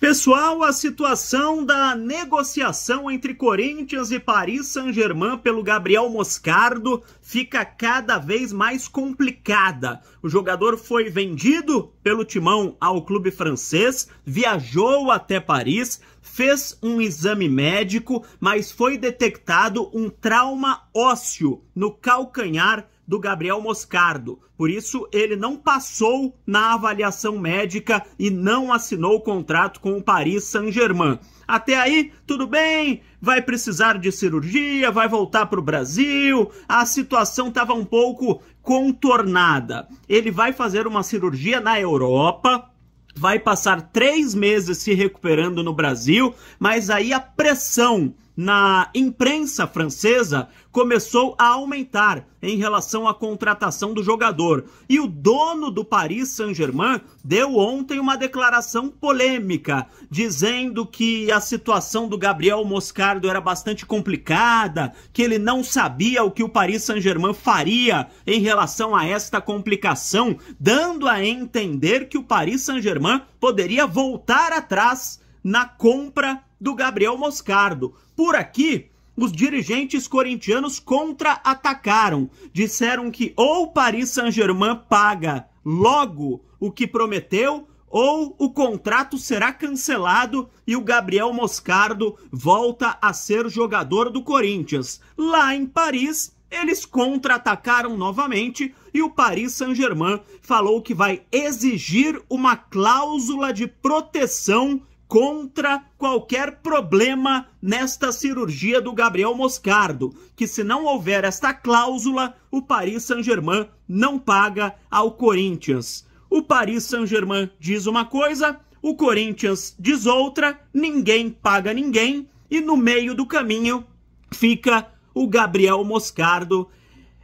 Pessoal, a situação da negociação entre Corinthians e Paris Saint-Germain pelo Gabriel Moscardo fica cada vez mais complicada. O jogador foi vendido pelo timão ao clube francês, viajou até Paris, fez um exame médico, mas foi detectado um trauma ósseo no calcanhar do Gabriel Moscardo. Por isso, ele não passou na avaliação médica e não assinou o contrato com o Paris Saint-Germain. Até aí, tudo bem, vai precisar de cirurgia, vai voltar para o Brasil. A situação estava um pouco contornada. Ele vai fazer uma cirurgia na Europa, vai passar três meses se recuperando no Brasil, mas aí a pressão na imprensa francesa começou a aumentar em relação à contratação do jogador. E o dono do Paris Saint-Germain deu ontem uma declaração polêmica, dizendo que a situação do Gabriel Moscardo era bastante complicada, que ele não sabia o que o Paris Saint-Germain faria em relação a esta complicação, dando a entender que o Paris Saint-Germain poderia voltar atrás na compra do Gabriel Moscardo. Por aqui, os dirigentes corintianos contra-atacaram. Disseram que ou Paris Saint-Germain paga logo o que prometeu, ou o contrato será cancelado e o Gabriel Moscardo volta a ser jogador do Corinthians. Lá em Paris, eles contra-atacaram novamente e o Paris Saint-Germain falou que vai exigir uma cláusula de proteção contra qualquer problema nesta cirurgia do Gabriel Moscardo, que se não houver esta cláusula, o Paris Saint-Germain não paga ao Corinthians. O Paris Saint-Germain diz uma coisa, o Corinthians diz outra, ninguém paga ninguém e no meio do caminho fica o Gabriel Moscardo.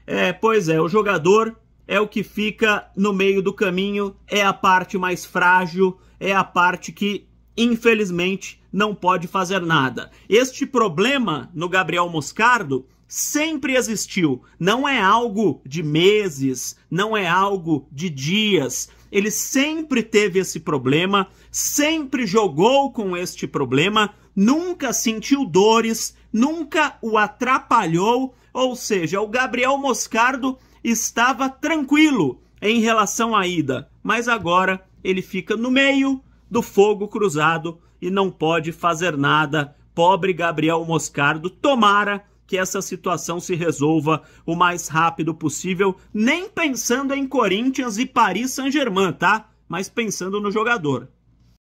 É, pois é, o jogador é o que fica no meio do caminho, é a parte mais frágil, é a parte que infelizmente, não pode fazer nada. Este problema no Gabriel Moscardo sempre existiu. Não é algo de meses, não é algo de dias. Ele sempre teve esse problema, sempre jogou com este problema, nunca sentiu dores, nunca o atrapalhou. Ou seja, o Gabriel Moscardo estava tranquilo em relação à ida, mas agora ele fica no meio, do fogo cruzado e não pode fazer nada. Pobre Gabriel Moscardo, tomara que essa situação se resolva o mais rápido possível, nem pensando em Corinthians e Paris Saint-Germain, tá? Mas pensando no jogador.